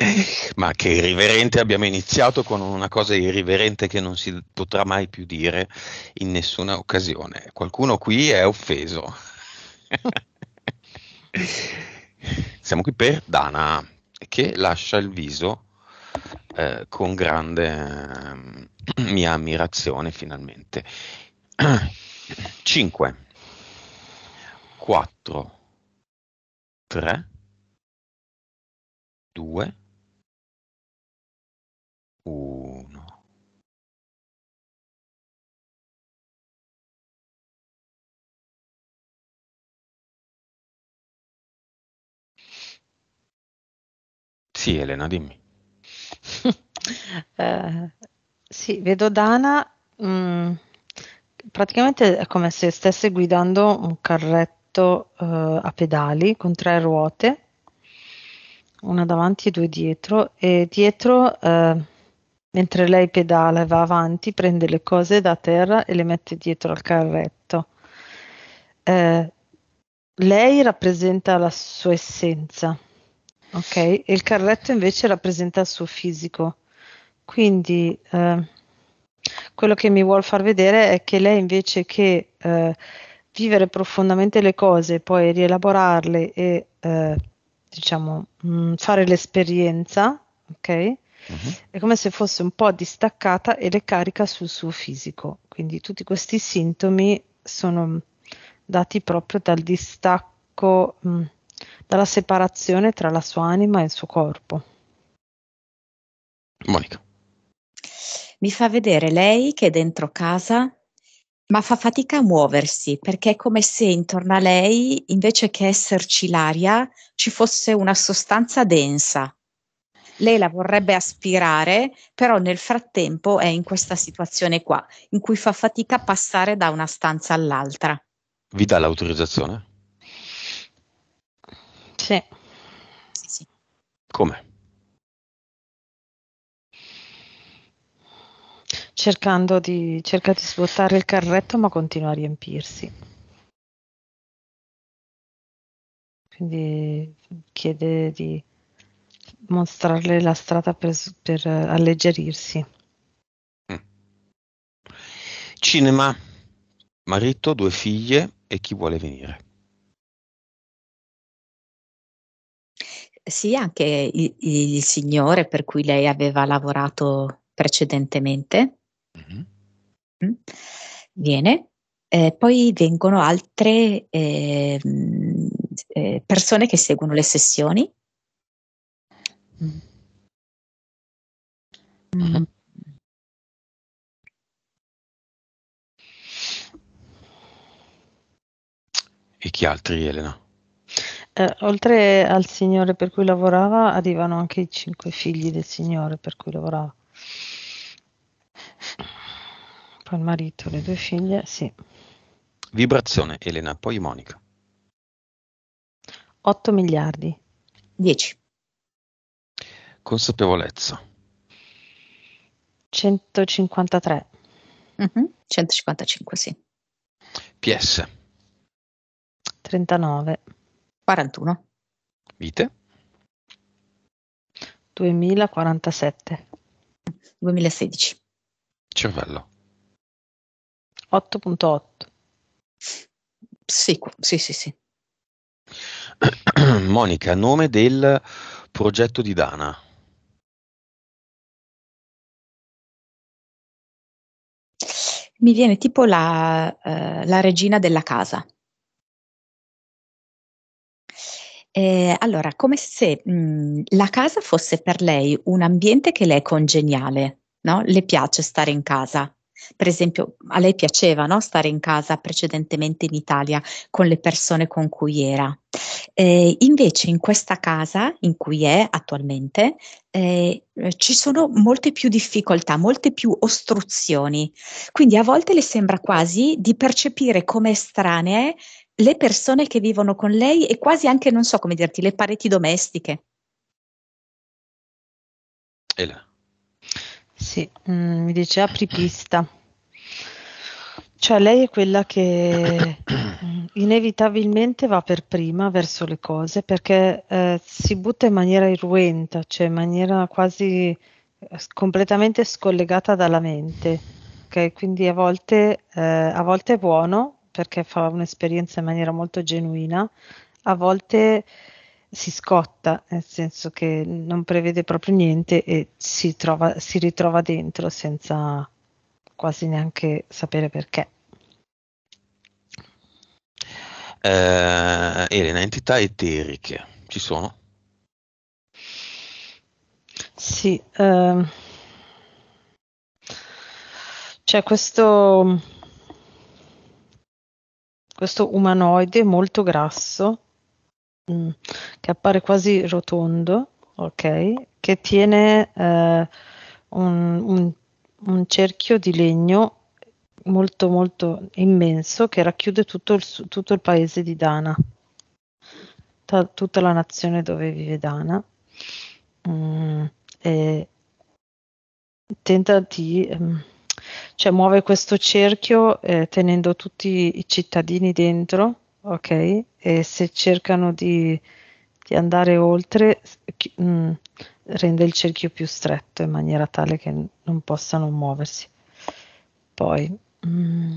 Eh, ma che irriverente, abbiamo iniziato con una cosa irriverente che non si potrà mai più dire in nessuna occasione. Qualcuno qui è offeso. Siamo qui per Dana che lascia il viso eh, con grande eh, mia ammirazione finalmente. 5, 4, 3, 2, uno Sì, Elena, dimmi. eh, sì, vedo Dana, mh, mm, praticamente è come se stesse guidando un carretto eh, a pedali con tre ruote, una davanti e due dietro, e dietro eh, Mentre lei pedala e va avanti, prende le cose da terra e le mette dietro al carretto. Eh, lei rappresenta la sua essenza, ok? E il carretto invece rappresenta il suo fisico. Quindi eh, quello che mi vuol far vedere è che lei invece che eh, vivere profondamente le cose, poi rielaborarle e eh, diciamo mh, mm, fare l'esperienza, ok? uh-huh. è come se fosse un po' distaccata e le carica sul suo fisico. Quindi tutti questi sintomi sono dati proprio dal distacco, mh, mm, dalla separazione tra la sua anima e il suo corpo. Monica. Mi fa vedere lei che è dentro casa ma fa fatica a muoversi perché è come se intorno a lei, invece che esserci l'aria, ci fosse una sostanza densa lei la vorrebbe aspirare, però nel frattempo è in questa situazione qua, in cui fa fatica a passare da una stanza all'altra. Vi dà l'autorizzazione? Sì. sì, sì. Come? Cercando di, cerca di svuotare il carretto, ma continua a riempirsi. Quindi chiede di mostrarle la strada per, per alleggerirsi. Mm. Cinema, marito, due figlie e chi vuole venire. Sì, anche il, il signore per cui lei aveva lavorato precedentemente. Mm-hmm. Mm. Viene. Eh, poi vengono altre ehm, eh, persone che seguono le sessioni Mm. E chi altri, Elena? Eh, oltre al signore per cui lavorava, arrivano anche i cinque figli del signore per cui lavorava. Poi il marito, le due figlie, sì. Vibrazione, Elena, poi Monica. 8 miliardi. 10. Consapevolezza. 153. Mm-hmm. 155, sì. PS. 39. 41. Vite. 2047. 2016. Cervello. 8.8. Sì, sì, sì, sì. Monica, nome del progetto di Dana. Mi viene tipo la, eh, la regina della casa. Eh, allora, come se mh, mm, la casa fosse per lei un ambiente che le è congeniale, no? Le piace stare in casa, per esempio, a lei piaceva no? stare in casa precedentemente in Italia con le persone con cui era. Eh, invece in questa casa in cui è attualmente eh, eh ci sono molte più difficoltà, molte più ostruzioni. Quindi a volte le sembra quasi di percepire come estranee le persone che vivono con lei e quasi anche, non so come dirti, le pareti domestiche. E là. Sì, mm, mi dice apri pista. Cioè lei è quella che mm, inevitabilmente va per prima verso le cose perché eh, si butta in maniera irruenta, cioè in maniera quasi eh, completamente scollegata dalla mente. Okay? Quindi a volte, eh, a volte è buono perché fa un'esperienza in maniera molto genuina, a volte si scotta, nel senso che non prevede proprio niente e si, trova, si ritrova dentro senza quasi neanche sapere perché. Eh, Elena, entità eteriche ci sono? Sì, ehm, c'è questo, questo umanoide molto grasso Mm, che appare quasi rotondo, ok, che tiene eh, un, un, un, cerchio di legno molto molto immenso che racchiude tutto il, tutto il paese di Dana, ta, tutta la nazione dove vive Dana. Mm, e tenta di... Ehm, cioè muove questo cerchio eh, tenendo tutti i cittadini dentro Ok, e se cercano di, di andare oltre, mm, rende il cerchio più stretto in maniera tale che non possano muoversi. Poi. Mm.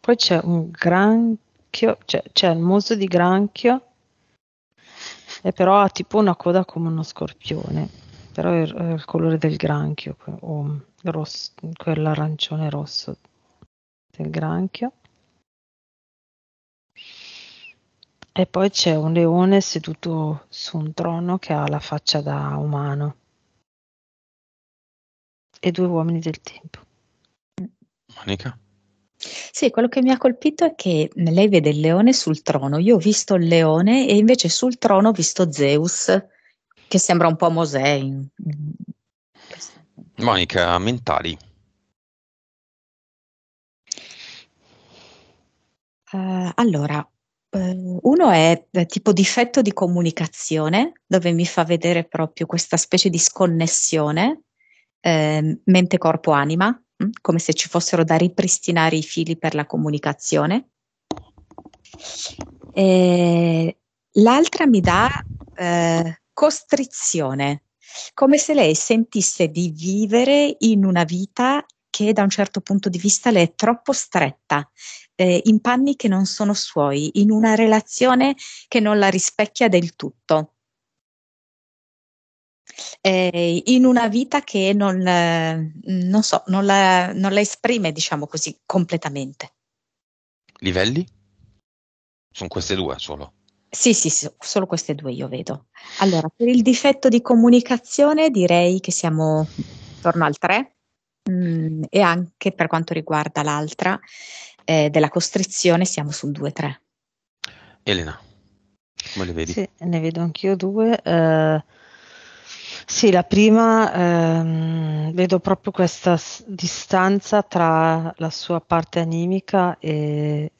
poi c'è un granchio, cioè c'è il muso di granchio, e però ha tipo una coda come uno scorpione, però è il, è il colore del granchio. Oh rosso, quell'arancione rosso del granchio. E poi c'è un leone seduto su un trono che ha la faccia da umano. E due uomini del tempo. Monica? Sì, quello che mi ha colpito è che lei vede il leone sul trono. Io ho visto il leone e invece sul trono ho visto Zeus, che sembra un po' Mosè. In... Monica, mentali. Uh, allora, eh, uno è eh, tipo difetto di comunicazione, dove mi fa vedere proprio questa specie di sconnessione eh, mente-corpo-anima, mm, come se ci fossero da ripristinare i fili per la comunicazione. E l'altra mi dà eh, costrizione, come se lei sentisse di vivere in una vita che da un certo punto di vista le è troppo stretta, eh, in panni che non sono suoi, in una relazione che non la rispecchia del tutto. Eh, in una vita che non, eh, non, so, non, la, non la esprime, diciamo così, completamente. Livelli? Sono queste due solo. Sì, sì, sì, solo queste due io vedo. Allora, per il difetto di comunicazione direi che siamo intorno al 3 mm, e anche per quanto riguarda l'altra eh, della costrizione siamo sul 2-3. Elena, come le vedi? Sì, ne vedo anch'io due. Eh, sì, la prima ehm, vedo proprio questa s- distanza tra la sua parte animica e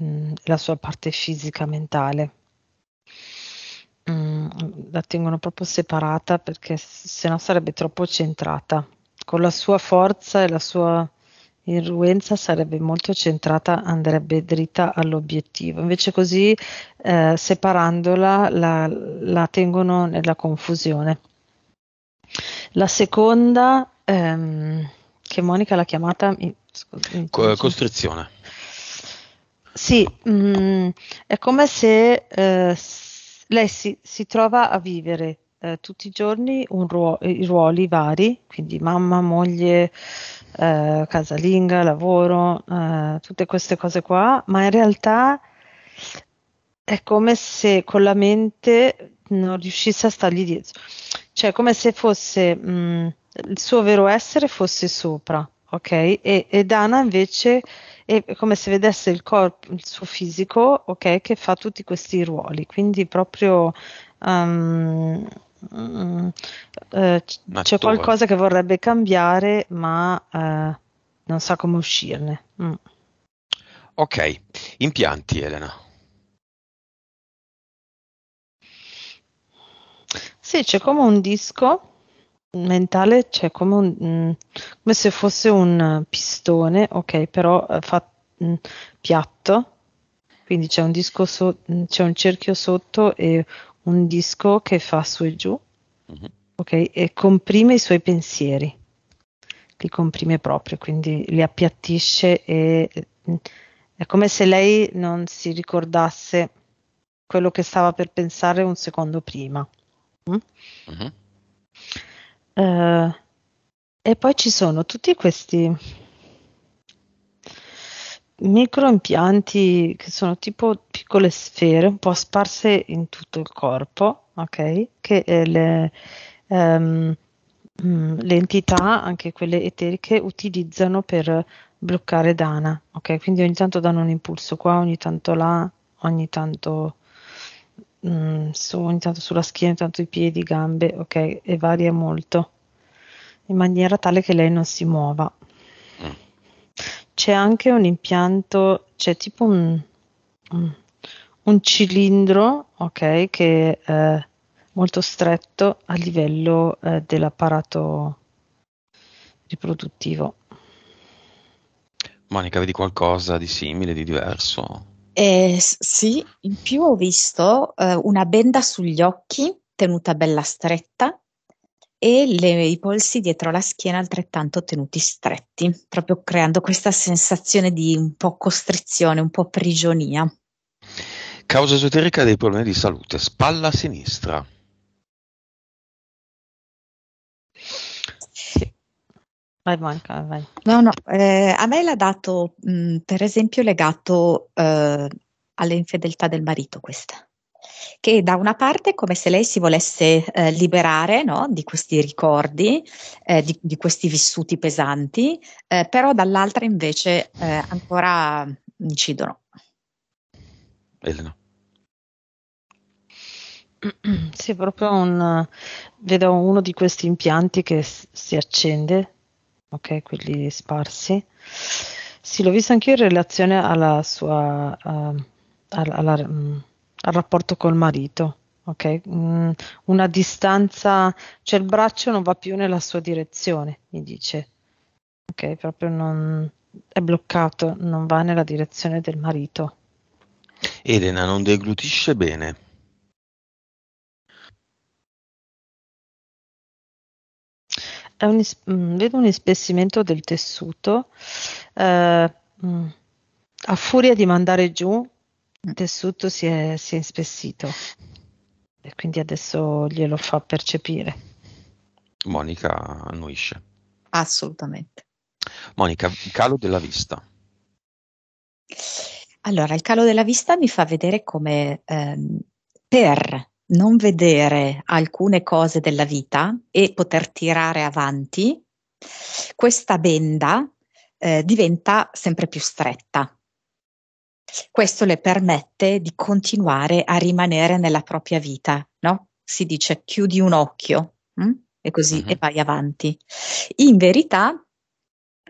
mm, la sua parte fisica mentale. Mm, la tengono proprio separata perché se no sarebbe troppo centrata. Con la sua forza e la sua irruenza sarebbe molto centrata, andrebbe dritta all'obiettivo. Invece così, eh, separandola, la, la, tengono nella confusione. La seconda, ehm, che Monica l'ha chiamata... Scusi, costrizione. Sì, mh, mm, è come se... Eh, lei si, si trova a vivere eh, tutti i giorni ruolo, i ruoli vari, quindi mamma, moglie, eh, casalinga, lavoro, eh, tutte queste cose qua, ma in realtà è come se con la mente non riuscisse a stargli dietro, cioè come se fosse mh, mm, il suo vero essere fosse sopra, ok? E, e Dana invece è come se vedesse il corpo, il suo fisico, ok, che fa tutti questi ruoli, quindi proprio um, um, eh, c- c'è qualcosa che vorrebbe cambiare, ma eh, non sa come uscirne. Mm. Ok, impianti Elena. Sì, c'è come un disco mentale c'è cioè come, un, mm, come se fosse un pistone, ok, però eh, fa, mh, mm, piatto, quindi c'è un disco so- mm, c'è un cerchio sotto e un disco che fa su e giù, mm-hmm. ok, e comprime i suoi pensieri, li comprime proprio, quindi li appiattisce e mh, è come se lei non si ricordasse quello che stava per pensare un secondo prima. Mm? Mm-hmm. Eh, e poi ci sono tutti questi microimpianti che sono tipo piccole sfere un po' sparse in tutto il corpo, ok? Che eh, le, ehm, mm, le, entità, anche quelle eteriche, utilizzano per bloccare Dana, ok? Quindi ogni tanto danno un impulso qua, ogni tanto là, ogni tanto mh, mm, su, intanto sulla schiena, intanto i piedi, gambe, ok, e varia molto, in maniera tale che lei non si muova. Mm. C'è anche un impianto, c'è tipo un, un cilindro, ok, che è eh, molto stretto a livello eh, dell'apparato riproduttivo. Monica, vedi qualcosa di simile, di diverso? Eh, sì, in più ho visto eh, una benda sugli occhi tenuta bella stretta e le, i polsi dietro la schiena altrettanto tenuti stretti, proprio creando questa sensazione di un po' costrizione, un po' prigionia. Causa esoterica dei problemi di salute, spalla sinistra. Vai Monica, vai. No, no, eh, a me l'ha dato mh, per esempio legato eh, alle del marito questa che da una parte è come se lei si volesse eh, liberare no? di questi ricordi, eh, di, di, questi vissuti pesanti, eh, però dall'altra invece eh, ancora incidono. Elena. Sì, proprio un, vedo uno di questi impianti che si accende ok? Quelli sparsi. Sì, l'ho visto anche io in relazione alla sua, uh, alla, alla, mm, mh, al rapporto col marito, ok? Mh, mm, una distanza, cioè il braccio non va più nella sua direzione, mi dice, ok? Proprio non, è bloccato, non va nella direzione del marito. Elena non deglutisce bene. un mm, vedo un ispessimento del tessuto. Eh, mm, a furia di mandare giù, il tessuto si è, si è ispessito e quindi adesso glielo fa percepire. Monica annuisce. Assolutamente. Monica, calo della vista. Allora, il calo della vista mi fa vedere come ehm, per non vedere alcune cose della vita e poter tirare avanti, questa benda eh, diventa sempre più stretta. Questo le permette di continuare a rimanere nella propria vita, no? Si dice chiudi un occhio mh? Mm? e così uh-huh. e vai avanti. In verità,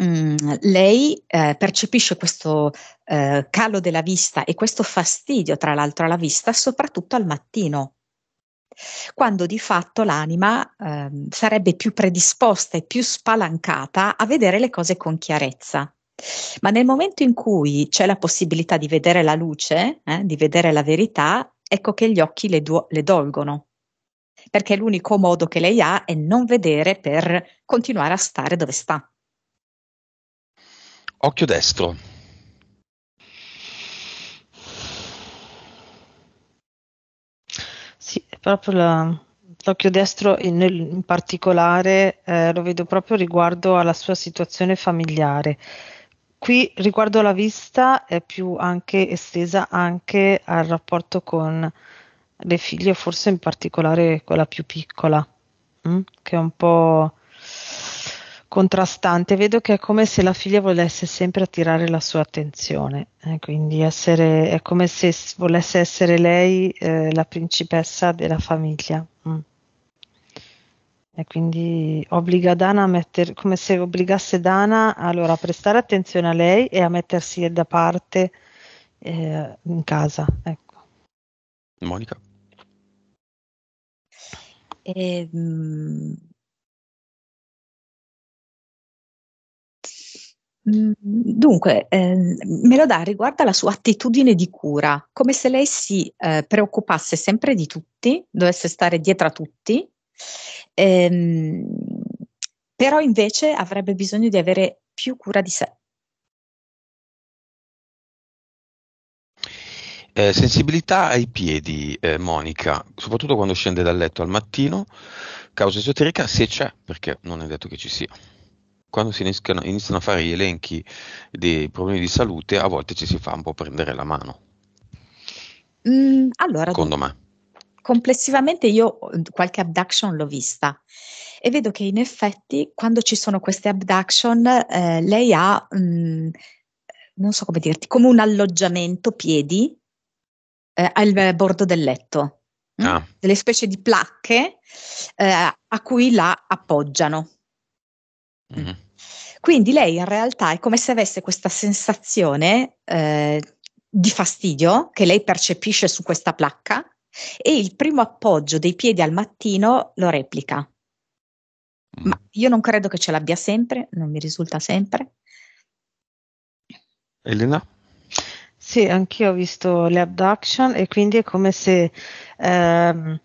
Mm, lei eh, percepisce questo eh, calo della vista e questo fastidio, tra l'altro, alla vista, soprattutto al mattino quando di fatto l'anima eh, sarebbe più predisposta e più spalancata a vedere le cose con chiarezza. Ma nel momento in cui c'è la possibilità di vedere la luce, eh, di vedere la verità, ecco che gli occhi le, du- le dolgono, perché l'unico modo che lei ha è non vedere per continuare a stare dove sta. Occhio destro, Sì, proprio la, l'occhio destro in, in particolare eh, lo vedo proprio riguardo alla sua situazione familiare. Qui riguardo alla vista è più anche estesa anche al rapporto con le figlie, forse in particolare quella più piccola, mh? Mm, che è un po' contrastante, vedo che è come se la figlia volesse sempre attirare la sua attenzione, eh, quindi essere, è come se volesse essere lei eh, la principessa della famiglia. Mm. E quindi obbliga Dana a mettere, come se obbligasse Dana allora, a prestare attenzione a lei e a mettersi da parte eh, in casa. Ecco. Monica. E, ehm, Mm, dunque, ehm, me lo Melodà riguardo alla sua attitudine di cura, come se lei si eh, preoccupasse sempre di tutti, dovesse stare dietro a tutti, ehm, però invece avrebbe bisogno di avere più cura di sé. Eh, sensibilità ai piedi, eh, Monica, soprattutto quando scende dal letto al mattino, causa esoterica se c'è, perché non è detto che ci sia quando si iniziano, iniziano, a fare gli elenchi dei problemi di salute, a volte ci si fa un po' prendere la mano. Mm, allora, secondo me. Complessivamente io qualche abduction l'ho vista e vedo che in effetti quando ci sono queste abduction eh, lei ha, mh, mm, non so come dirti, come un alloggiamento piedi eh, al bordo del letto, mm? ah. delle specie di placche eh, a cui la appoggiano. Mm-hmm. Quindi lei in realtà è come se avesse questa sensazione eh, di fastidio che lei percepisce su questa placca e il primo appoggio dei piedi al mattino lo replica. Mm. Ma io non credo che ce l'abbia sempre, non mi risulta sempre. Elena? Sì, anch'io ho visto le abduction e quindi è come se... Ehm,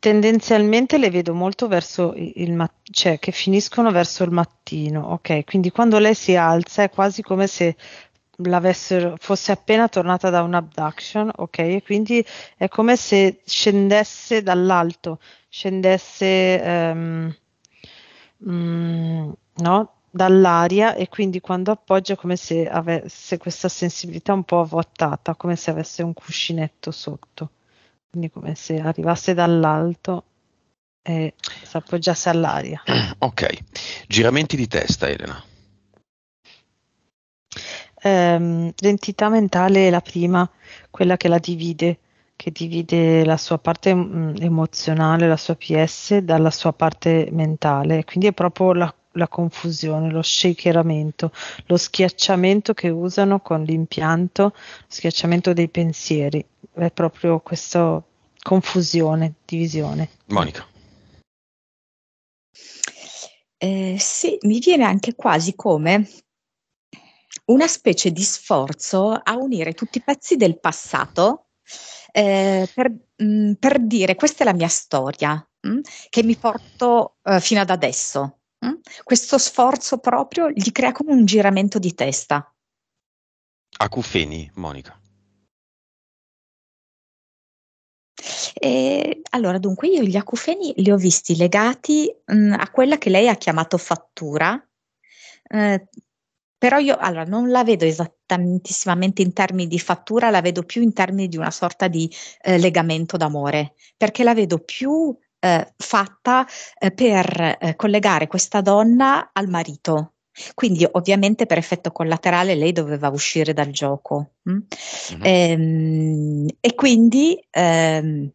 tendenzialmente le vedo molto verso il mattino, cioè che finiscono verso il mattino, ok? Quindi quando lei si alza è quasi come se fosse appena tornata da un abduction, ok? E quindi è come se scendesse dall'alto, scendesse um, mm, no? dall'aria e quindi quando appoggia è come se avesse questa sensibilità un po' avvottata, come se avesse un cuscinetto sotto quindi come se arrivasse dall'alto e si appoggiasse all'aria. Ok, giramenti di testa Elena. Um, l'entità mentale è la prima, quella che la divide, che divide la sua parte mh, mm, emozionale, la sua PS dalla sua parte mentale, quindi è proprio la la confusione, lo shakeramento, lo schiacciamento che usano con l'impianto, lo schiacciamento dei pensieri, è proprio questa confusione, divisione. Monica. Eh, sì, mi viene anche quasi come una specie di sforzo a unire tutti i pezzi del passato eh, per, mh, mm, per, dire questa è la mia storia mh, mm, che mi porto eh, fino ad adesso. Mm? Questo sforzo proprio gli crea come un giramento di testa. Acufeni, Monica. E, allora, dunque, io gli acufeni li ho visti legati mh, mm, a quella che lei ha chiamato fattura, eh, però io allora, non la vedo esattamente in termini di fattura, la vedo più in termini di una sorta di eh, legamento d'amore, perché la vedo più eh, fatta eh, per eh, collegare questa donna al marito. Quindi ovviamente per effetto collaterale lei doveva uscire dal gioco. Mm? Mm-hmm. Ehm, e quindi ehm,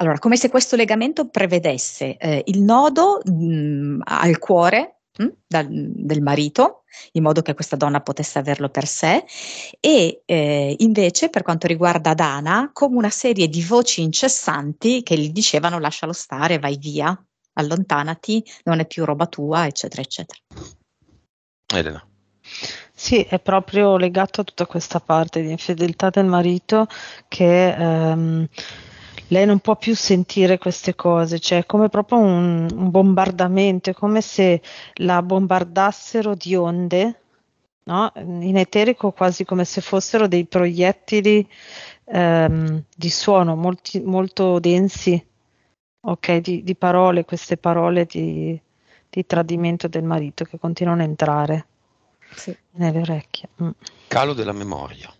allora, come se questo legamento prevedesse eh, il nodo mh, mm, al cuore Mm, dal, del marito, in modo che questa donna potesse averlo per sé, e eh, invece per quanto riguarda Dana, come una serie di voci incessanti che gli dicevano lascialo stare, vai via, allontanati, non è più roba tua, eccetera, eccetera. Elena. Sì, è proprio legato a tutta questa parte di infedeltà del marito che... Ehm, lei non può più sentire queste cose, cioè è come proprio un, un bombardamento, è come se la bombardassero di onde, no? in eterico quasi come se fossero dei proiettili ehm, di suono molti, molto densi, okay? di, di, parole, queste parole di, di, tradimento del marito che continuano a entrare sì. nelle orecchie. Mm. Calo della memoria.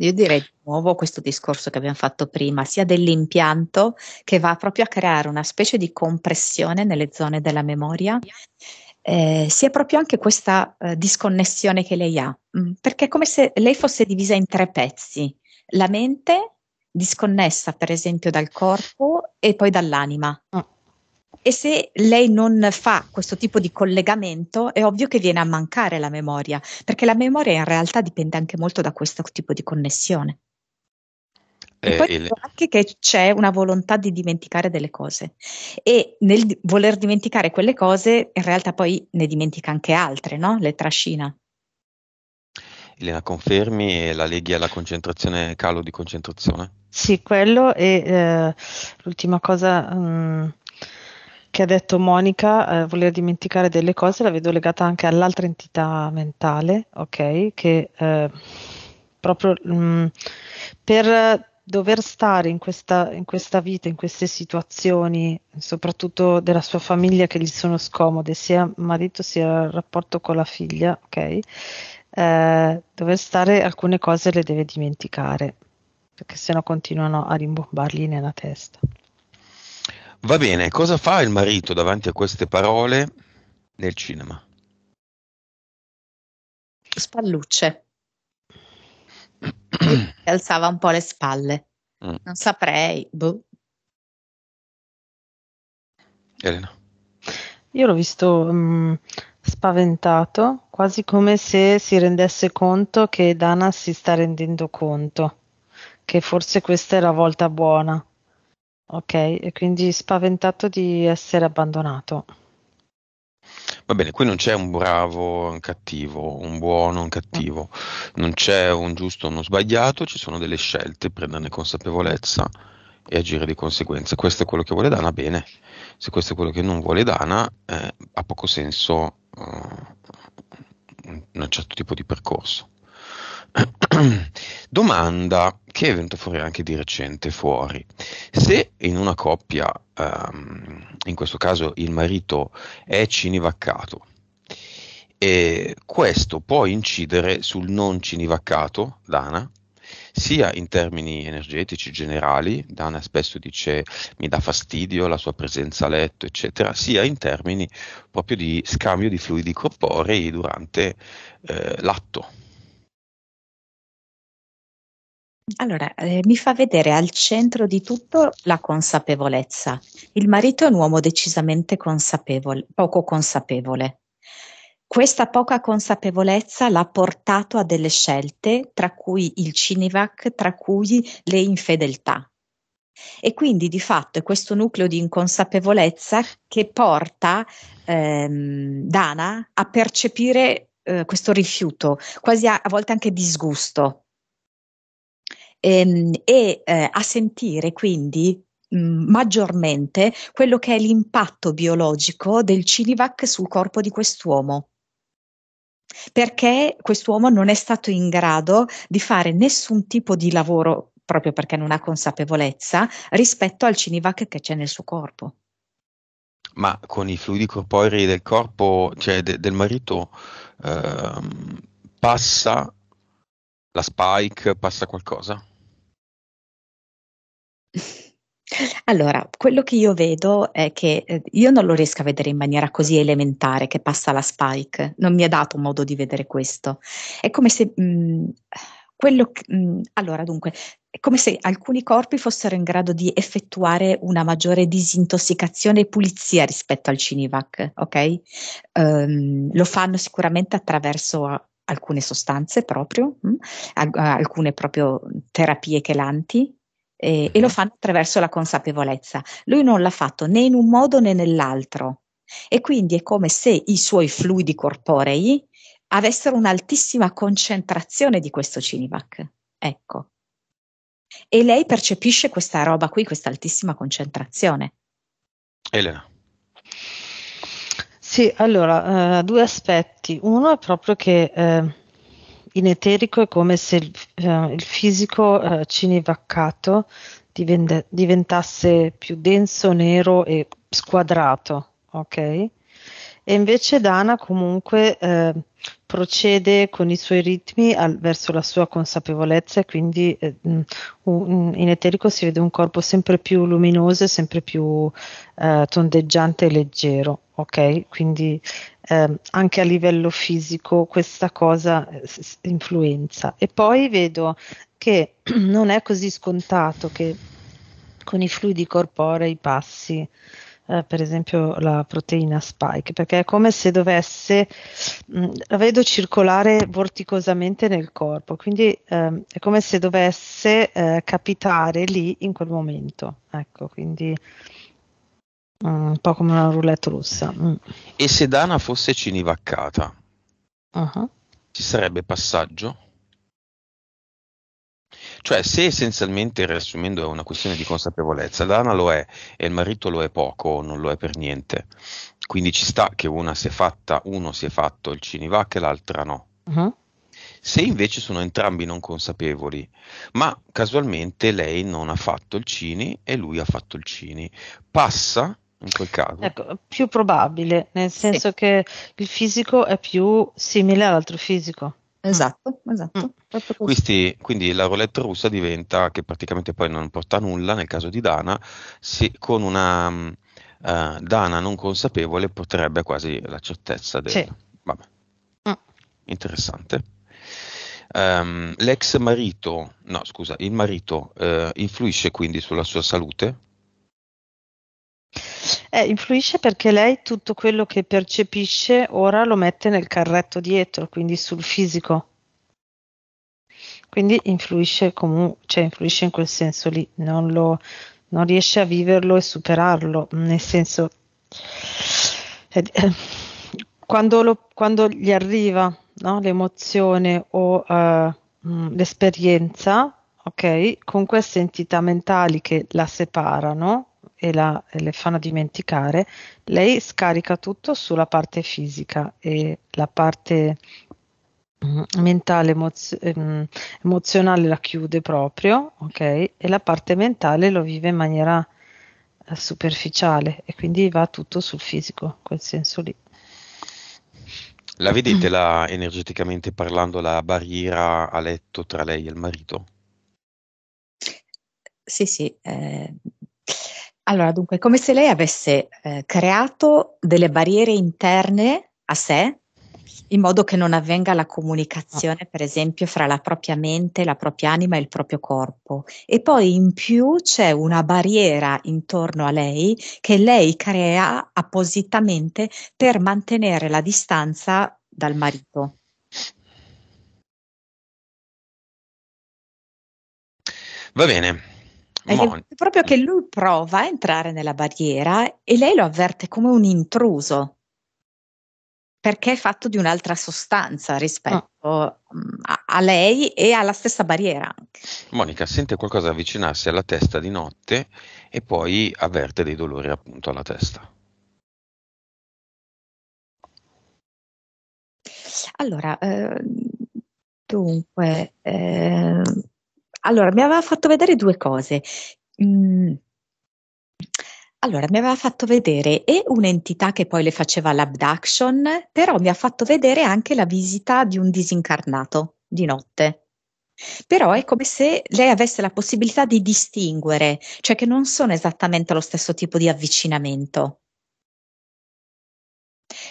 Io direi di nuovo questo discorso che abbiamo fatto prima, sia dell'impianto che va proprio a creare una specie di compressione nelle zone della memoria, eh, sia proprio anche questa eh, disconnessione che lei ha, mh, mm, perché è come se lei fosse divisa in tre pezzi, la mente disconnessa per esempio dal corpo e poi dall'anima. Oh e se lei non fa questo tipo di collegamento, è ovvio che viene a mancare la memoria, perché la memoria in realtà dipende anche molto da questo tipo di connessione. E eh, poi il... anche che c'è una volontà di dimenticare delle cose e nel voler dimenticare quelle cose in realtà poi ne dimentica anche altre, no? le trascina. Elena, confermi e la leghi alla concentrazione, calo di concentrazione? Sì, quello e eh, l'ultima cosa mh, mm, che ha detto Monica, eh, voler dimenticare delle cose, la vedo legata anche all'altra entità mentale, ok? Che eh, proprio mh, mm, per dover stare in questa, in questa, vita, in queste situazioni, soprattutto della sua famiglia che gli sono scomode, sia marito sia il rapporto con la figlia, ok? Eh, dover stare alcune cose le deve dimenticare, perché sennò continuano a rimbombargli nella testa. Va bene, cosa fa il marito davanti a queste parole nel cinema? Spallucce. alzava un po' le spalle. Mm. Non saprei. Boh. Elena. Io l'ho visto um, spaventato, quasi come se si rendesse conto che Dana si sta rendendo conto che forse questa è la volta buona Ok, e quindi spaventato di essere abbandonato. Va bene, qui non c'è un bravo, un cattivo, un buono, un cattivo, non c'è un giusto, uno sbagliato, ci sono delle scelte, prenderne consapevolezza e agire di conseguenza. Questo è quello che vuole Dana, bene. Se questo è quello che non vuole Dana, eh, ha poco senso eh, un certo tipo di percorso. Domanda che è venuta fuori anche di recente fuori. Se in una coppia, ehm, in questo caso il marito è cinivaccato, e questo può incidere sul non cinivaccato, Dana, sia in termini energetici generali, Dana spesso dice mi dà fastidio la sua presenza a letto, eccetera, sia in termini proprio di scambio di fluidi corporei durante eh, l'atto allora, eh, mi fa vedere al centro di tutto la consapevolezza. Il marito è un uomo decisamente consapevole, poco consapevole. Questa poca consapevolezza l'ha portato a delle scelte, tra cui il Cinivac, tra cui le infedeltà. E quindi di fatto è questo nucleo di inconsapevolezza che porta ehm, Dana a percepire eh, questo rifiuto, quasi a, a volte anche disgusto ehm, e eh, a sentire quindi mm, maggiormente quello che è l'impatto biologico del Cinivac sul corpo di quest'uomo. Perché quest'uomo non è stato in grado di fare nessun tipo di lavoro, proprio perché non ha consapevolezza, rispetto al Cinivac che c'è nel suo corpo. Ma con i fluidi corporei del corpo, cioè de- del marito, ehm, passa la spike, passa qualcosa? Allora, quello che io vedo è che eh, io non lo riesco a vedere in maniera così elementare che passa la spike, non mi è dato modo di vedere questo. È come se, mhmm, quello c mhmm, allora dunque, è come se alcuni corpi fossero in grado di effettuare una maggiore disintossicazione e pulizia rispetto al Cinivac, ok? uhm, lo fanno sicuramente attraverso alcune sostanze proprio, mh, mm, alcune proprio terapie chelanti, eh, e lo fanno attraverso la consapevolezza. Lui non l'ha fatto né in un modo né nell'altro e quindi è come se i suoi fluidi corporei avessero un'altissima concentrazione di questo Cinivac. Ecco. E lei percepisce questa roba qui, questa altissima concentrazione. Elena. Sì, allora, eh, due aspetti. Uno è proprio che eh, in eterico è come se il, eh, il fisico eh, cinevaccato divent- diventasse più denso, nero e squadrato, ok? E invece Dana comunque eh, procede con i suoi ritmi al, verso la sua consapevolezza e quindi eh, mm, un, mm, in eterico si vede un corpo sempre più luminoso e sempre più eh, tondeggiante e leggero, ok? Quindi eh, anche a livello fisico questa cosa eh, influenza. E poi vedo che non è così scontato che con i fluidi corporei passi eh, per esempio la proteina spike, perché è come se dovesse, mh, mm, la vedo circolare vorticosamente nel corpo, quindi ehm, è come se dovesse eh, capitare lì in quel momento. Ecco, quindi mh, mm, un po' come una roulette russa. Mm. E se Dana fosse cinivaccata, uh-huh. ci sarebbe passaggio? Cioè, se essenzialmente, riassumendo, è una questione di consapevolezza, Dana lo è e il marito lo è poco o non lo è per niente. Quindi ci sta che una si è fatta, uno si è fatto il cinivac e l'altra no. Uh-huh. Se invece sono entrambi non consapevoli, ma casualmente lei non ha fatto il cini e lui ha fatto il cini, passa in quel caso. Ecco, più probabile, nel senso sì. che il fisico è più simile all'altro fisico. Mm. Esatto, esatto. Mm. Quindi, quindi, la roulette russa diventa, che praticamente poi non porta a nulla nel caso di Dana, se con una uh, Dana non consapevole porterebbe quasi la certezza del... Sì. Vabbè. Mm. Interessante. Um, l'ex marito, no scusa, il marito uh, influisce quindi sulla sua salute? Eh, influisce perché lei tutto quello che percepisce ora lo mette nel carretto dietro, quindi sul fisico. Quindi influisce comunque, cioè influisce in quel senso lì, non, lo, non riesce a viverlo e superarlo, nel senso eh, quando, lo, quando, gli arriva no, l'emozione o eh, mm, l'esperienza, ok, con queste entità mentali che la separano, e, la, e le fanno dimenticare, lei scarica tutto sulla parte fisica e la parte mm, mentale emozio- ehm, emozionale la chiude proprio, ok? E la parte mentale lo vive in maniera eh, superficiale e quindi va tutto sul fisico, quel senso lì. La vedete la, energeticamente parlando la barriera a letto tra lei e il marito? Sì, sì, eh, allora, dunque, come se lei avesse eh, creato delle barriere interne a sé in modo che non avvenga la comunicazione, per esempio, fra la propria mente, la propria anima e il proprio corpo. E poi in più c'è una barriera intorno a lei che lei crea appositamente per mantenere la distanza dal marito. Va bene. Mon- è proprio che lui prova a entrare nella barriera e lei lo avverte come un intruso perché è fatto di un'altra sostanza rispetto ah. Mm, a, a, lei e alla stessa barriera. Monica sente qualcosa avvicinarsi alla testa di notte e poi avverte dei dolori appunto alla testa. Allora, eh, dunque, eh, allora, mi aveva fatto vedere due cose. Mm. Allora, mi aveva fatto vedere e un'entità che poi le faceva l'abduction, però mi ha fatto vedere anche la visita di un disincarnato di notte. Però è come se lei avesse la possibilità di distinguere, cioè che non sono esattamente lo stesso tipo di avvicinamento.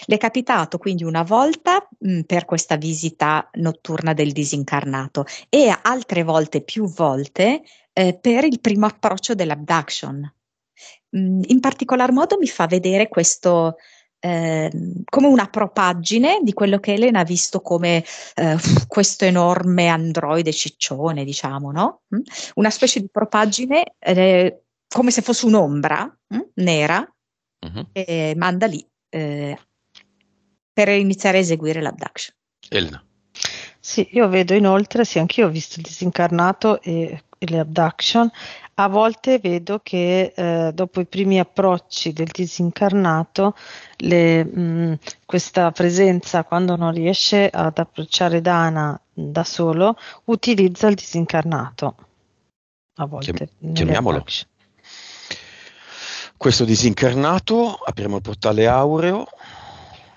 Le è capitato quindi una volta mh, per questa visita notturna del disincarnato e altre volte, più volte, eh, per il primo approccio dell'abduction. Mh, in particolar modo mi fa vedere questo eh, come una propaggine di quello che Elena ha visto come eh, questo enorme androide ciccione, diciamo, no? Una specie di propaggine come se fosse un'ombra nera uh-huh. che manda lì eh, per iniziare a eseguire l'abduction. Elena. Sì, io vedo inoltre, sì, anch'io ho visto il disincarnato e, e le abduction, a volte vedo che eh, dopo i primi approcci del disincarnato, le, mh, mm, questa presenza, quando non riesce ad approcciare Dana mm, da solo, utilizza il disincarnato. A volte. Chiamiamolo. Questo disincarnato, apriamo il portale aureo,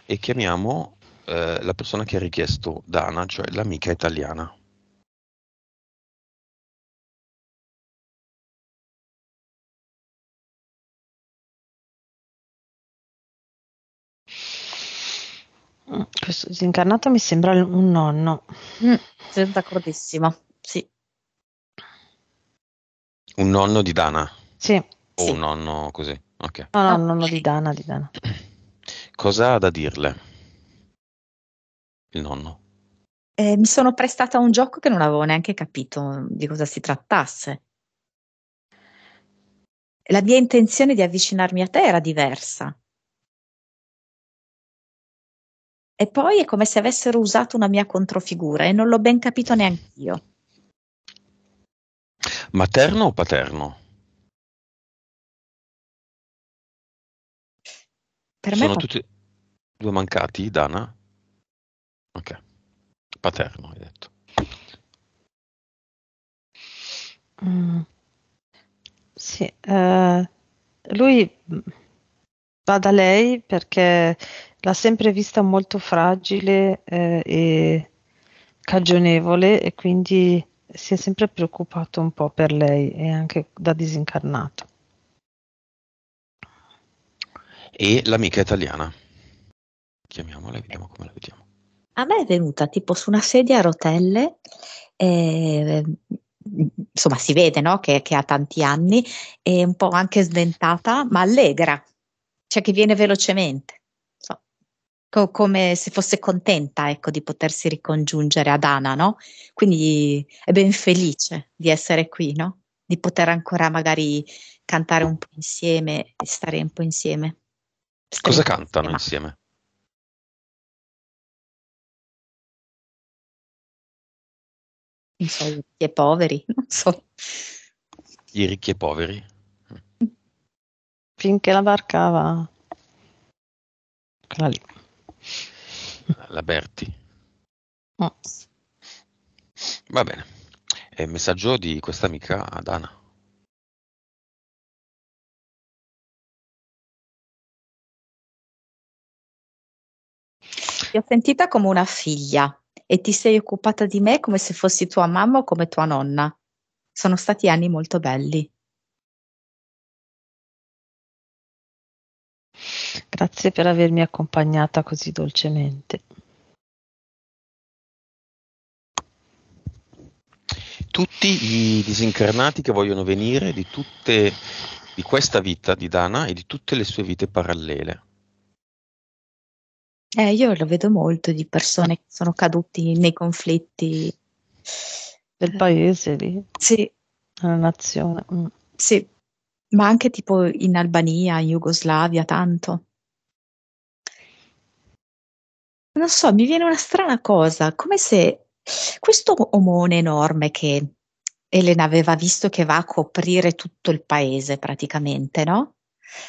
e chiamiamo eh, la persona che ha richiesto Dana, cioè l'amica italiana. Questo disincarnato mi sembra un nonno. Mm, sono d'accordissimo, sì. Un nonno di Dana? Sì. O sì. un nonno così? Ok. No, no, un ah, nonno di Dana, di Dana cosa ha da dirle il nonno? Eh, mi sono prestata a un gioco che non avevo neanche capito di cosa si trattasse. La mia intenzione di avvicinarmi a te era diversa. E poi è come se avessero usato una mia controfigura e non l'ho ben capito neanche io. Materno o paterno? Per me sono, tutti, Due mancati, Dana? Ok. Paterno, hai detto. Mm. Sì, eh, lui va da lei perché l'ha sempre vista molto fragile eh, e cagionevole e quindi si è sempre preoccupato un po' per lei e anche da disincarnato. E l'amica italiana? chiamiamola e vediamo come la vediamo. A me è venuta tipo su una sedia a rotelle, eh, insomma si vede no? che, che, ha tanti anni, è un po' anche sdentata, ma allegra, cioè che viene velocemente, so, co- come se fosse contenta ecco, di potersi ricongiungere ad Ana, no? quindi è ben felice di essere qui, no? di poter ancora magari cantare un po' insieme, stare un po' insieme. Cosa cantano insieme? i ricchi e poveri, non so. I ricchi e poveri. Finché la barca va. La, lì. La Berti. Oh. Va bene. E messaggio di questa amica ad Anna. Ti ho sentita come una figlia e ti sei occupata di me come se fossi tua mamma o come tua nonna. Sono stati anni molto belli. Grazie per avermi accompagnata così dolcemente. Tutti i disincarnati che vogliono venire di, tutte, di questa vita di Dana e di tutte le sue vite parallele. Eh, io lo vedo molto di persone che sono cadute nei conflitti del paese lì, sì. della nazione. Mm. Sì, ma anche tipo in Albania, in Jugoslavia, tanto. Non so, mi viene una strana cosa, come se questo omone enorme che Elena aveva visto che va a coprire tutto il paese praticamente, no?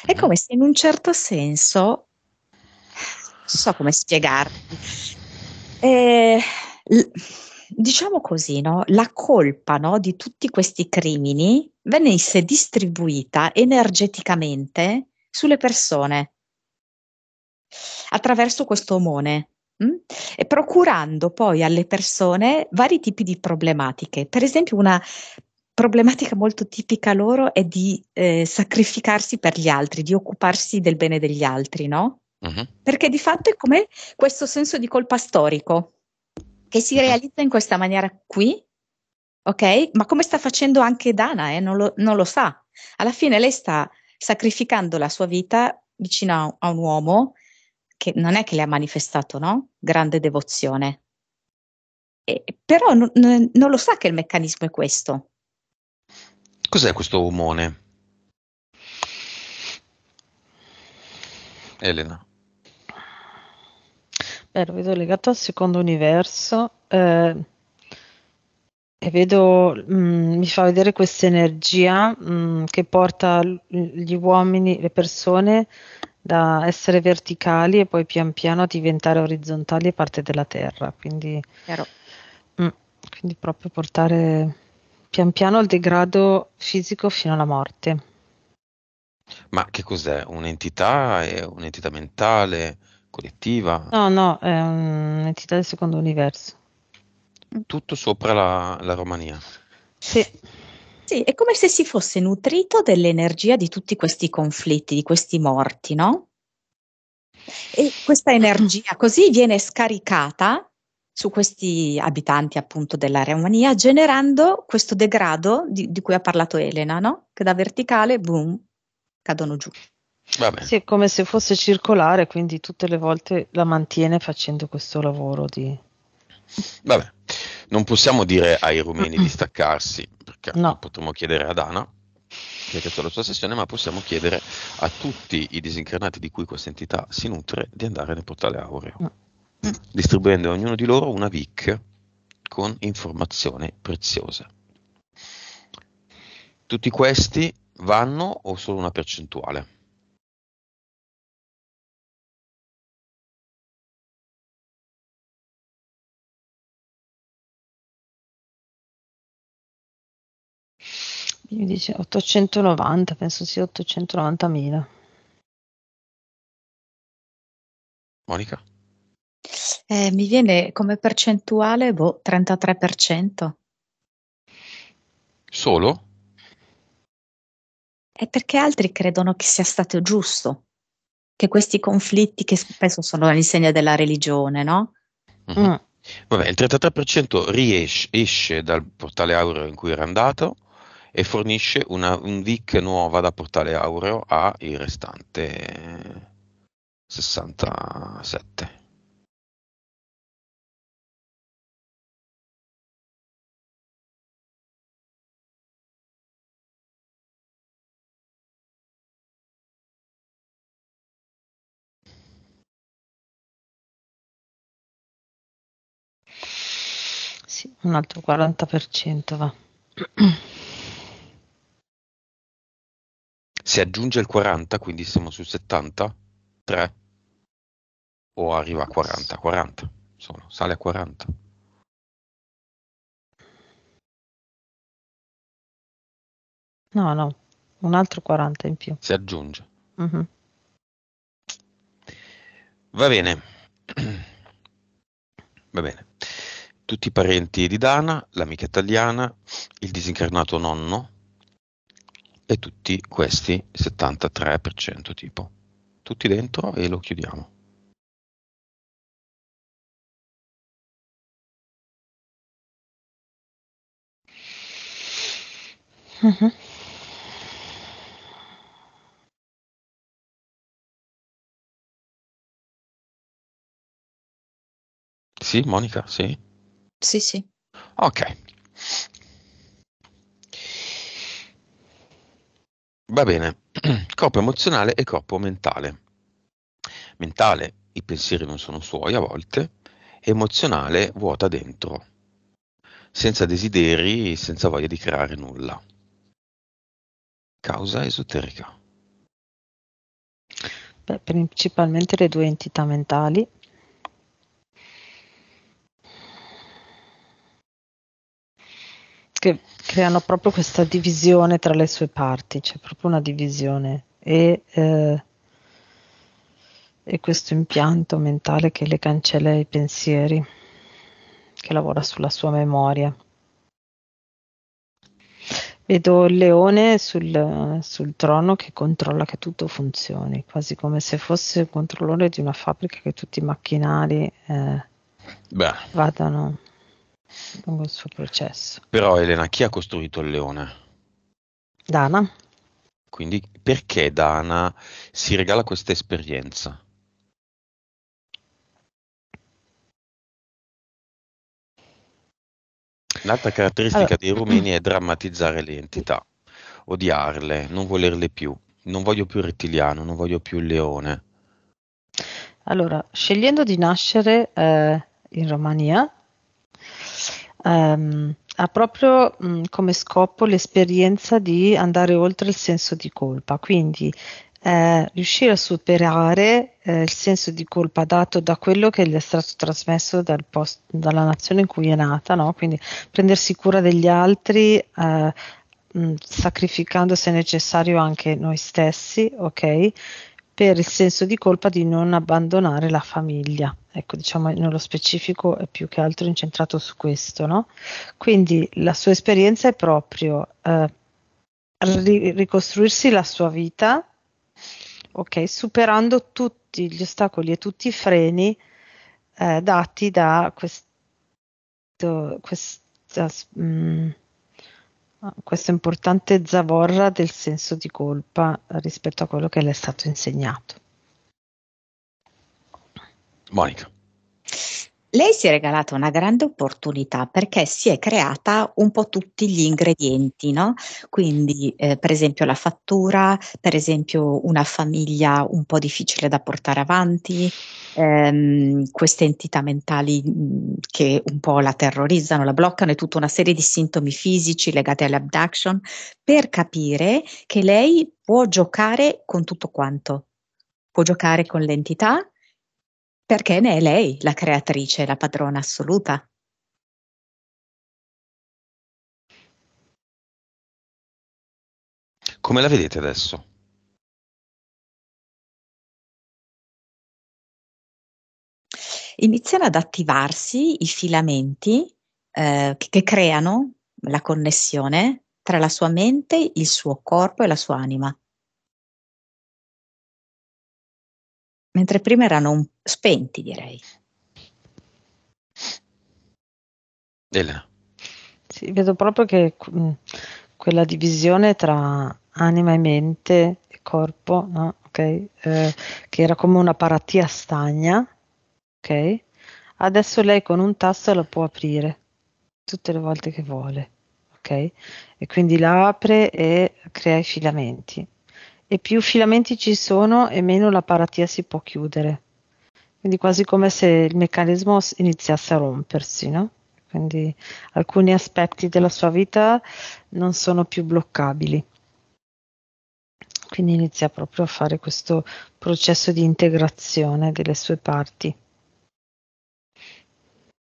È mm. come se in un certo senso non so come spiegarmi. Eh, diciamo così, no? la colpa no, di tutti questi crimini venisse distribuita energeticamente sulle persone attraverso questo omone mm? e procurando poi alle persone vari tipi di problematiche. Per esempio una problematica molto tipica loro è di eh, sacrificarsi per gli altri, di occuparsi del bene degli altri, no? Mhm. perché di fatto è come questo senso di colpa storico che si mhm. realizza in questa maniera qui, ok? Ma come sta facendo anche Dana, eh? non, lo, non, lo, sa. Alla fine lei sta sacrificando la sua vita vicino a, un uomo che non è che le ha manifestato, no? Grande devozione. E, però non, non lo sa che il meccanismo è questo. Cos'è questo omone? Elena. Beh, lo vedo legato al secondo universo eh, e vedo, mh, mm, mi fa vedere questa energia mm, che porta gli uomini, le persone da essere verticali e poi pian piano a diventare orizzontali e parte della terra. Quindi, mh, mm, quindi proprio portare pian piano il degrado fisico fino alla morte. Ma che cos'è? Un'entità? È un'entità mentale? collettiva? No, no, è un'entità del secondo universo. Tutto sopra la, la Romania. Sì. sì. è come se si fosse nutrito dell'energia di tutti questi conflitti, di questi morti, no? E questa energia così viene scaricata su questi abitanti appunto della Romania, generando questo degrado di, di cui ha parlato Elena, no? Che da verticale, boom, cadono giù. Sì, è come se fosse circolare, quindi tutte le volte la mantiene facendo questo lavoro di... Vabbè, non possiamo dire ai rumeni di staccarsi, perché no. potremmo chiedere ad Ana, che ha creato la sua sessione, ma possiamo chiedere a tutti i disincarnati di cui questa entità si nutre di andare nel portale aureo, no. Mm. distribuendo a ognuno di loro una VIC con informazioni preziose. Tutti questi vanno o solo una percentuale? mi dice 890, penso sia 890.000. Monica? Eh, mi viene come percentuale boh, 33%. Solo? È perché altri credono che sia stato giusto, che questi conflitti che spesso sono all'insegna della religione, no? Mm-hmm. Mm. Vabbè, il 33% riesce dal portale aureo in cui era andato, e fornisce una un VIC nuova da portale aureo il restante 67. Sì, un altro 40% va. si aggiunge il 40, quindi siamo su 73 o arriva a 40, 40, sono, sale a 40. No, no, un altro 40 in più. Si aggiunge. Mm-hmm. Va bene. Va bene. Tutti i parenti di Dana, l'amica italiana, il disincarnato nonno, e tutti questi 73% tipo. Tutti dentro e lo chiudiamo. Uh-huh. Sì, Monica, sì. Sì, sì. Ok. Va bene, corpo emozionale e corpo mentale. Mentale, i pensieri non sono suoi a volte, emozionale vuota dentro, senza desideri, senza voglia di creare nulla. Causa esoterica. Beh, principalmente le due entità mentali che creano proprio questa divisione tra le sue parti, c'è proprio una divisione e, eh, e questo impianto mentale che le cancella i pensieri, che lavora sulla sua memoria. Vedo il leone sul, sul, trono che controlla che tutto funzioni, quasi come se fosse il controllore di una fabbrica che tutti i macchinari eh, vadano lungo il suo processo. Però Elena, chi ha costruito il leone? Dana. Quindi perché Dana si regala questa esperienza? Un'altra caratteristica allora. dei rumeni è drammatizzare le entità, odiarle, non volerle più. Non voglio più il rettiliano, non voglio più il leone. Allora, scegliendo di nascere eh, in Romania, ehm, ha proprio mh, come scopo l'esperienza di andare oltre il senso di colpa, quindi eh, riuscire a superare eh, il senso di colpa dato da quello che gli è stato trasmesso dal post, dalla nazione in cui è nata, no? quindi prendersi cura degli altri, eh, mh, sacrificando se necessario anche noi stessi, ok? per il senso di colpa di non abbandonare la famiglia. Ecco, diciamo nello specifico è più che altro incentrato su questo, no? Quindi la sua esperienza è proprio eh, ricostruirsi la sua vita, ok, superando tutti gli ostacoli e tutti i freni eh, dati da questo, questa mh, mm, Ah, questo importante zavorra del senso di colpa rispetto a quello che le è stato insegnato. Monica. Lei si è regalata una grande opportunità perché si è creata un po' tutti gli ingredienti, no? Quindi, eh, per esempio, la fattura, per esempio, una famiglia un po' difficile da portare avanti, ehm, queste entità mentali mh, mm, che un po' la terrorizzano, la bloccano e tutta una serie di sintomi fisici legati all'abduction, per capire che lei può giocare con tutto quanto. Può giocare con l'entità, perché ne è lei la creatrice la padrona assoluta. Come la vedete adesso? Iniziano ad attivarsi i filamenti eh, che creano la connessione tra la sua mente, il suo corpo e la sua anima. mentre prima erano un... spenti, direi. Elena. Sì, vedo proprio che mh, mm, quella divisione tra anima e mente e corpo, no? okay? eh, che era come una paratia stagna, okay? adesso lei con un tasto la può aprire tutte le volte che vuole. Okay? E quindi la apre e crea i filamenti e più filamenti ci sono e meno la paratia si può chiudere. Quindi quasi come se il meccanismo iniziasse a rompersi, no? Quindi alcuni aspetti della sua vita non sono più bloccabili. Quindi inizia proprio a fare questo processo di integrazione delle sue parti.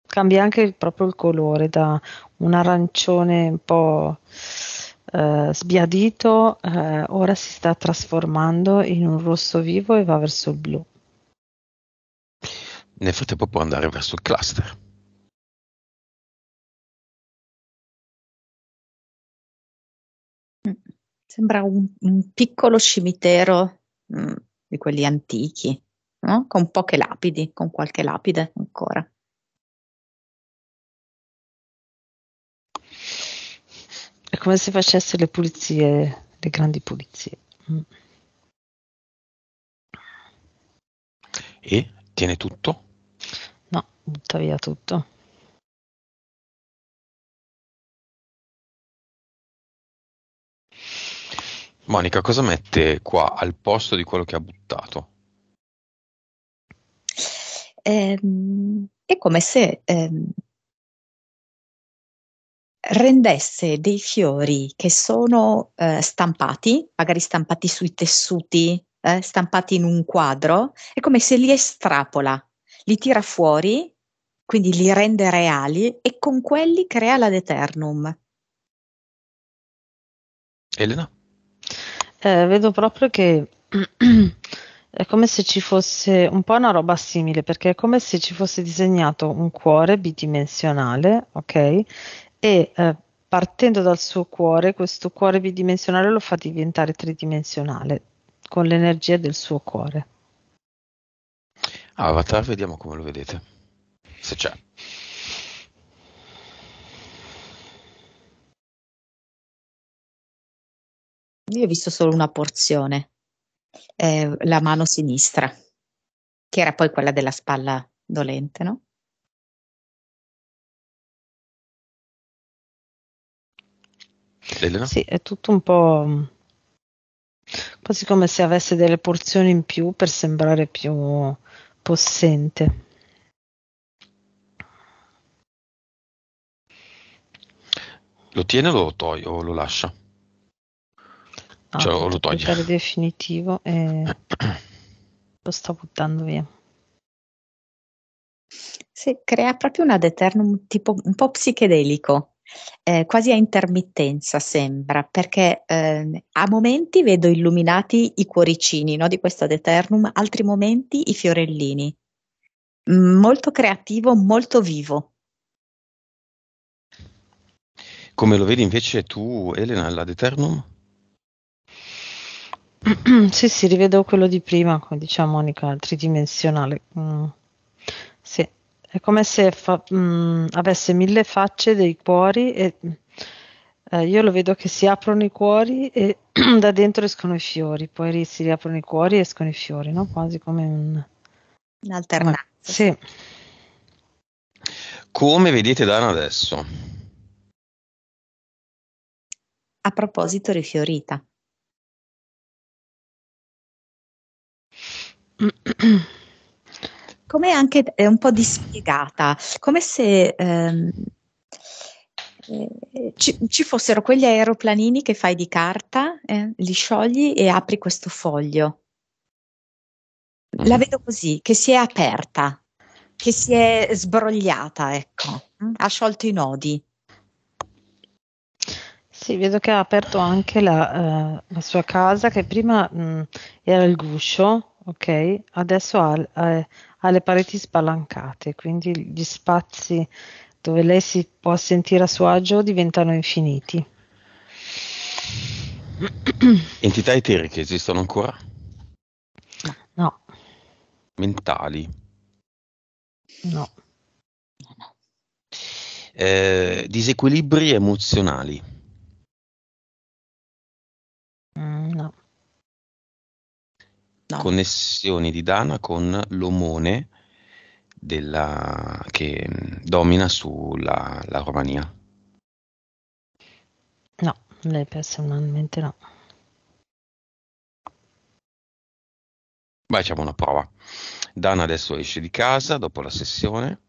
Cambia anche proprio il colore da un arancione un po' eh, sbiadito eh, ora si sta trasformando in un rosso vivo e va verso il blu. Nel frattempo può andare verso il cluster. Mm. Sembra un, un piccolo cimitero mh, mm, di quelli antichi, no? con poche lapidi, con qualche lapide ancora. È come se facesse le pulizie, le grandi pulizie. Mm. E tiene tutto? No, butta via tutto. Monica, cosa mette qua al posto di quello che ha buttato? Ehm, è come se ehm, rendesse dei fiori che sono eh, stampati, magari stampati sui tessuti, eh, stampati in un quadro, è come se li estrapola, li tira fuori, quindi li rende reali e con quelli crea la Deternum. Elena? Eh, vedo proprio che è come se ci fosse un po' una roba simile, perché è come se ci fosse disegnato un cuore bidimensionale, ok? e eh, partendo dal suo cuore, questo cuore bidimensionale lo fa diventare tridimensionale con l'energia del suo cuore. Avatar, vediamo come lo vedete. Se c'è. Io ho visto solo una porzione, eh, la mano sinistra, che era poi quella della spalla dolente, no? Elena? Sì, è tutto un po'. Quasi come se avesse delle porzioni in più per sembrare più possente. Lo tiene o lo toglie o lo lascia? Ah, cioè, o lo toglie? Il definitivo e lo sto buttando via. Sì, crea proprio un ad eternum tipo un po' psichedelico eh, quasi a intermittenza sembra, perché eh, a momenti vedo illuminati i cuoricini no, di questa Deternum, altri momenti i fiorellini. Mm, molto creativo, molto vivo. Come lo vedi invece tu, Elena, la Deternum? sì, sì, rivedo quello di prima, come diciamo Monica, tridimensionale. Mm. Sì. È come se fa, mh, mm, avesse mille facce dei cuori e eh, io lo vedo che si aprono i cuori e da dentro escono i fiori, poi si riaprono i cuori e escono i fiori, no? quasi come un... un'alternanza. Sì. Come vedete Dana adesso? A proposito, rifiorita. come anche è eh, un po' dispiegata, come se ehm, eh, ci, ci, fossero quegli aeroplanini che fai di carta, eh, li sciogli e apri questo foglio. La mm. vedo così, che si è aperta, che si è sbrogliata, ecco, mm, ha sciolto i nodi. Sì, vedo che ha aperto anche la, uh, la sua casa che prima mh, mm, era il guscio, ok? Adesso ha, eh, ha le pareti spalancate, quindi gli spazi dove lei si può sentire a suo agio diventano infiniti. Entità eteriche esistono ancora? No. Mentali? No. Eh, disequilibri emozionali? Mm, no no. connessioni di Dana con l'omone della, che mm, domina sulla Romania. No, lei personalmente no. facciamo una prova. Dana adesso esce di casa dopo la sessione,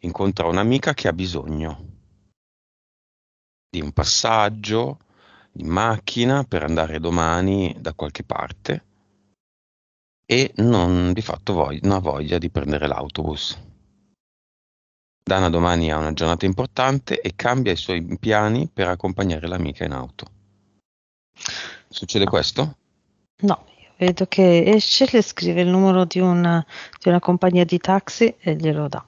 incontra un'amica che ha bisogno di un passaggio in macchina per andare domani da qualche parte e non di fatto vog- non ha voglia di prendere l'autobus. Dana domani ha una giornata importante e cambia i suoi piani per accompagnare l'amica in auto. Succede no. questo? No, vedo che esce, le scrive il numero di una, di una compagnia di taxi e glielo dà.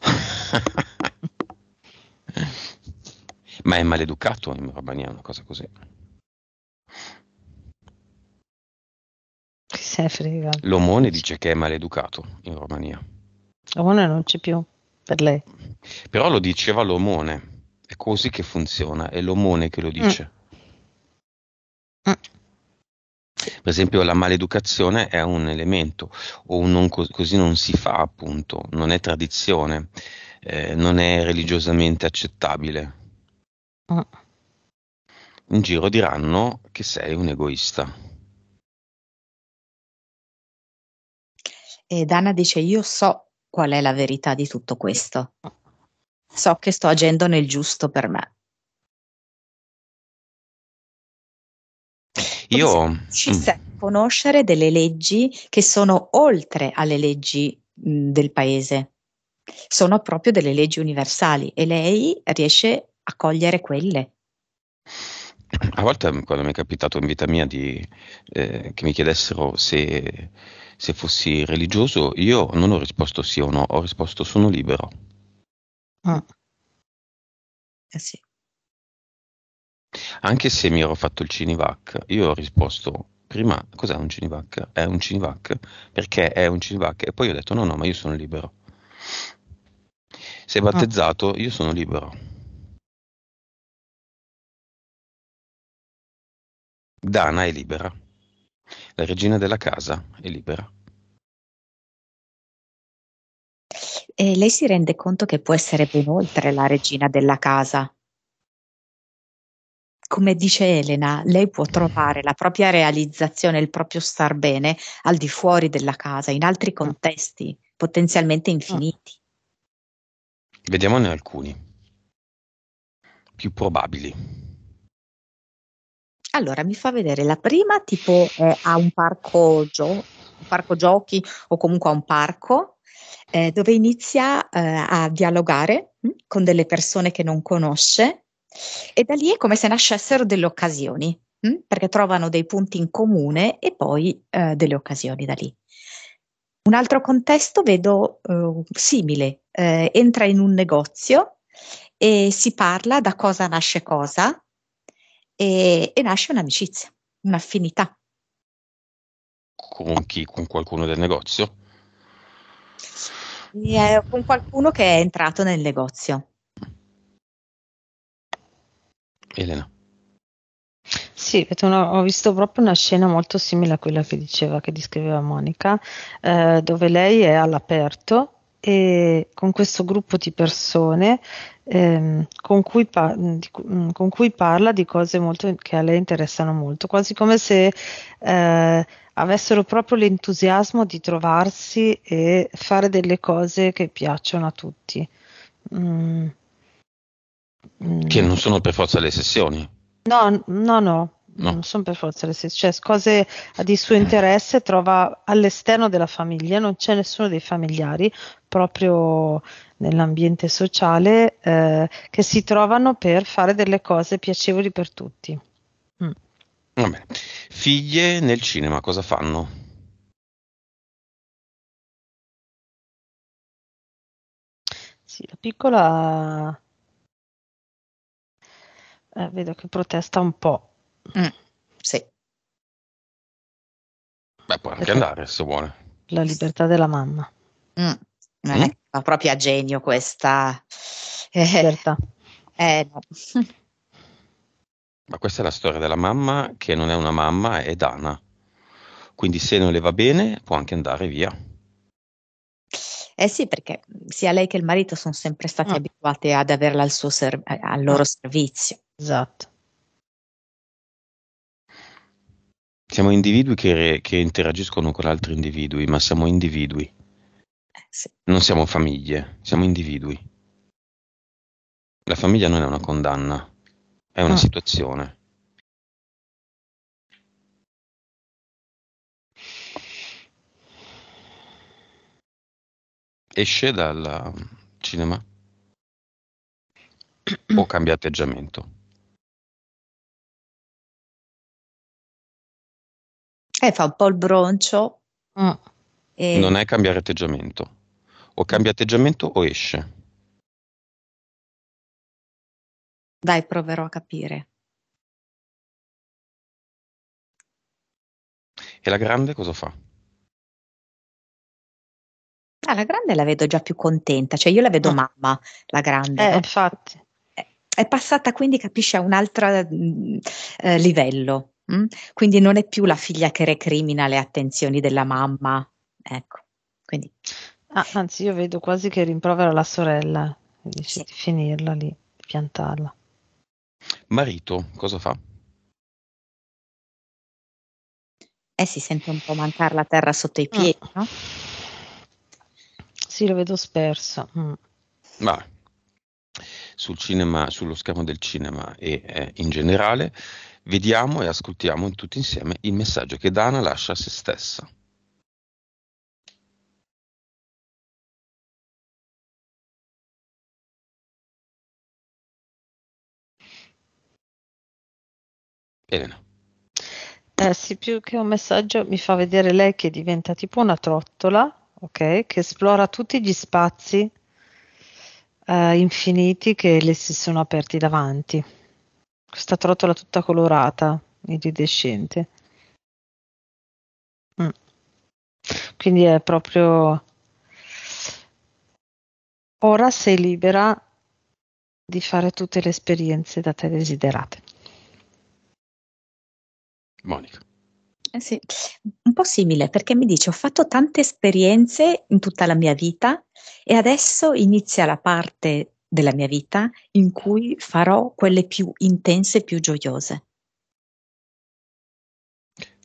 Ma è maleducato in Romania una cosa così. se frega. L'omone dice che è maleducato in Romania. L'omone non c'è più per lei. Però lo diceva l'omone, è così che funziona, è l'omone che lo dice. Mm. Mm. Per esempio la maleducazione è un elemento, o un non co- così non si fa appunto, non è tradizione, eh, non è religiosamente accettabile. Mm. In giro diranno che sei un egoista. E Dana dice: Io so qual è la verità di tutto questo. So che sto agendo nel giusto per me. Io ci sa mm. conoscere delle leggi che sono oltre alle leggi mh, mm, del paese. Sono proprio delle leggi universali e lei riesce a cogliere quelle. A volte mm, quando mi è capitato in vita mia di, eh, che mi chiedessero se se fossi religioso io non ho risposto sì o no, ho risposto sono libero. Ah. Eh sì. Anche se mi ero fatto il Cinivac, io ho risposto prima cos'è un Cinivac? È un Cinivac? Perché è un Cinivac? E poi ho detto no, no, ma io sono libero. Sei ah. battezzato, ah. io sono libero. Dana è libera. La regina della casa è libera. E lei si rende conto che può essere ben oltre la regina della casa. Come dice Elena, lei può trovare la propria realizzazione, il proprio star bene al di fuori della casa, in altri ah. contesti, potenzialmente ah. infiniti. Vediamone alcuni, più probabili. Allora, mi fa vedere la prima tipo eh, a un parco, gio- parco giochi o comunque a un parco eh, dove inizia eh, a dialogare mh, mm, con delle persone che non conosce e da lì è come se nascessero delle occasioni, mh, mm, perché trovano dei punti in comune e poi eh, delle occasioni da lì. Un altro contesto vedo eh, simile, eh, entra in un negozio e si parla da cosa nasce cosa, e, e nasce un'amicizia, un'affinità. Con chi? Con qualcuno del negozio? Eh, con qualcuno che è entrato nel negozio. Elena. Sì, ho visto proprio una scena molto simile a quella che diceva, che descriveva Monica, eh, dove lei è all'aperto e con questo gruppo di persone ehm, con, cui par- di, mm, con, cui parla di cose molto, che a lei interessano molto, quasi come se eh, avessero proprio l'entusiasmo di trovarsi e fare delle cose che piacciono a tutti. Mm. mm. Che non sono per forza le sessioni. No, no, no, No. Non sono per forza le stesse, cioè cose di suo interesse trova all'esterno della famiglia, non c'è nessuno dei familiari proprio nell'ambiente sociale eh, che si trovano per fare delle cose piacevoli per tutti. Mm. Va bene. Figlie nel cinema cosa fanno? Sì, la piccola eh, vedo che protesta un po'. Mm, sì. Beh, può anche andare se vuole. La libertà della mamma. Mm. Non mm. è una propria genio questa libertà. Eh, eh, no. Ma questa è la storia della mamma che non è una mamma, è Dana. Quindi se non le va bene può anche andare via. Eh sì, perché sia lei che il marito sono sempre stati ah. abituati ad averla al, serv- al loro ah. servizio. Esatto. Siamo individui che, che interagiscono con altri individui, ma siamo individui. sì. Non siamo famiglie, siamo individui. La famiglia non è una condanna, è una ah. situazione. Esce dal cinema o cambia atteggiamento. Eh, fa un po' il broncio. Ah. E... Non è cambiare atteggiamento. O cambia atteggiamento o esce. Dai, proverò a capire. E la grande cosa fa? Ah, la grande la vedo già più contenta, cioè io la vedo no. Mm. mamma, la grande. Eh, infatti. Eh, è passata quindi, capisci, a un altro mm, eh, livello. Mm? Quindi non è più la figlia che recrimina le attenzioni della mamma. Ecco, quindi... Ah, anzi, io vedo quasi che rimprovera la sorella, dice sì. di finirla lì, di piantarla. Marito, cosa fa? Eh, si sente un po' mancare la terra sotto i piedi, ah. no? Sì, lo vedo sperso. Mm. Ma sul cinema, sullo schermo del cinema e eh, in generale, Vediamo e ascoltiamo tutti insieme il messaggio che Dana lascia a se stessa. Elena. Eh sì, più che un messaggio mi fa vedere lei che diventa tipo una trottola, ok? Che esplora tutti gli spazi eh, infiniti che le si sono aperti davanti. Questa trottola tutta colorata, iridescente. Mm. Quindi è proprio... Ora sei libera di fare tutte le esperienze da te desiderate. Monica. Eh sì, un po' simile perché mi dice ho fatto tante esperienze in tutta la mia vita e adesso inizia la parte della mia vita in cui farò quelle più intense, e più gioiose.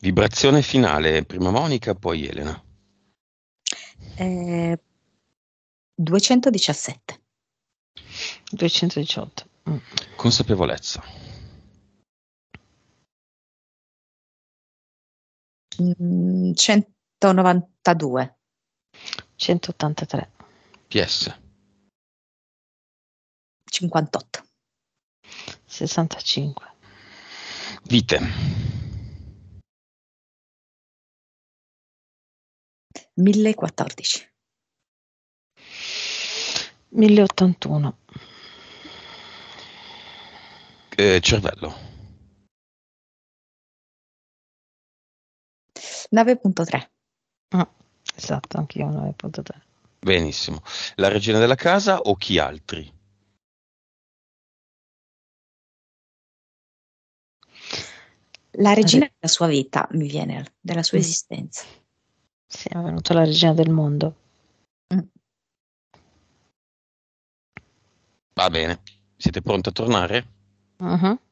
Vibrazione finale, prima Monica, poi Elena. Eh, 217. 218. Mm. Consapevolezza. Mm, 192. 183. PS. 58. 65. Vite. Mille quattordici. Mille ottantuno. Eh, cervello. Nove punto tre. Ah, esatto, anch'io punto tre. Benissimo. La regina della casa o chi altri? la regina della sua vita, mi viene, della sua mm. esistenza. Sì, è venuta la regina del mondo. Mm. Va bene, siete pronti a tornare? Uh-huh.